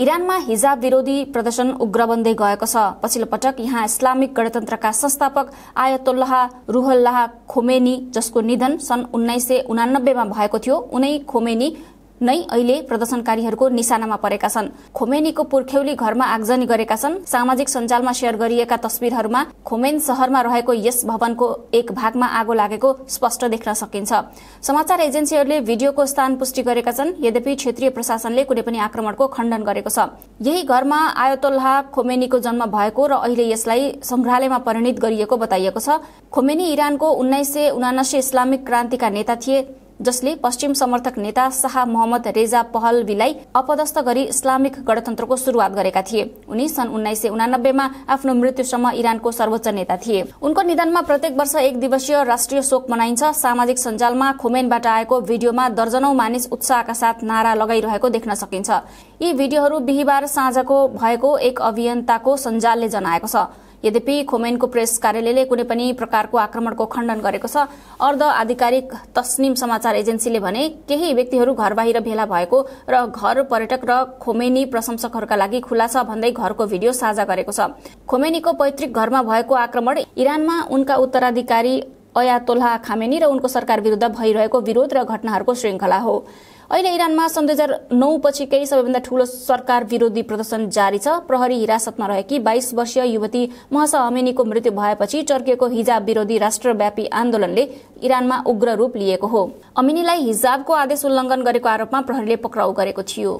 इरानमा हिजाब विरोधी प्रदर्शन उग्र बन्दै गएको छ पछिल्लो पटक यहाँ इस्लामिक गणतन्त्रका संस्थापक आयतोल्लाह रुहल्लाह खोमेनी जसको निधन सन् उन्नाइस सय उनानब्बेमा भएको थियो उनै खोमेनी नै अहिले प्रदर्शनकारीहरूको निशानामा परेका छन् खोमेनीको पुर्ख्यौली घरमा आगजनी गरेका छन् सामाजिक सञ्जालमा सेयर गरिएका तस्विरहरूमा खोमेन शहरमा रहेको यस भवनको एक भागमा आगो लागेको स्पष्ट देख्न सकिन्छ समाचार एजेन्सीहरूले भिडियोको स्थान पुष्टि गरेका छन् यद्यपि क्षेत्रीय प्रशासनले कुनै पनि आक्रमणको खण्डन गरेको छ यही घरमा आयोतोल्हा खोमेनीको जन्म भएको र अहिले यसलाई संग्रहालयमा परिणत गरिएको बताइएको छ खोमेनी इरानको उन्नाइस सय उनासी इस्लामिक क्रान्तिका नेता थिए जसले पश्चिम समर्थक नेता शाह मोहम्मद रेजा पहलवीलाई अपदस्थ गरी इस्लामिक गणतन्त्रको शुरूआत गरेका थिए उनी सन् उन्नाइस सय उनानब्बेमा आफ्नो मृत्युसम्म इरानको सर्वोच्च नेता थिए उनको निधनमा प्रत्येक वर्ष एक दिवसीय राष्ट्रिय शोक मनाइन्छ सामाजिक सञ्जालमा खोमेनबाट आएको भिडियोमा दर्जनौ मानिस उत्साहका साथ नारा लगाइरहेको देख्न सकिन्छ यी भिडियोहरू बिहिबार साँझको भएको एक अभियन्ताको सञ्जालले जनाएको छ यद्यपि खोमेनको प्रेस कार्यालयले कुनै पनि प्रकारको आक्रमणको खण्डन गरेको छ अर्ध आधिकारिक तस्निम समाचार एजेन्सीले भने केही व्यक्तिहरू घर बाहिर भेला भएको र घर पर्यटक र खोमेनी प्रशंसकहरूका लागि खुला छ भन्दै घरको भिडियो साझा गरेको छ खोमेनीको पैतृक घरमा भएको आक्रमण इरानमा उनका उत्तराधिकारी अयातोल्हा खामेनी र उनको सरकार विरुद्ध भइरहेको विरोध र घटनाहरूको श्रृङ्खला हो अहिले इरानमा सन् दुई हजार नौ पछिकै सबैभन्दा ठूलो सरकार विरोधी प्रदर्शन जारी छ प्रहरी हिरासतमा रहेकी बाइस वर्षीय युवती महसा अमेनीको मृत्यु भएपछि चर्किएको हिजाब विरोधी राष्ट्रव्यापी आन्दोलनले इरानमा उग्र रूप लिएको हो अमिनीलाई हिजाबको आदेश उल्लङ्घन गरेको आरोपमा प्रहरीले पक्राउ गरेको थियो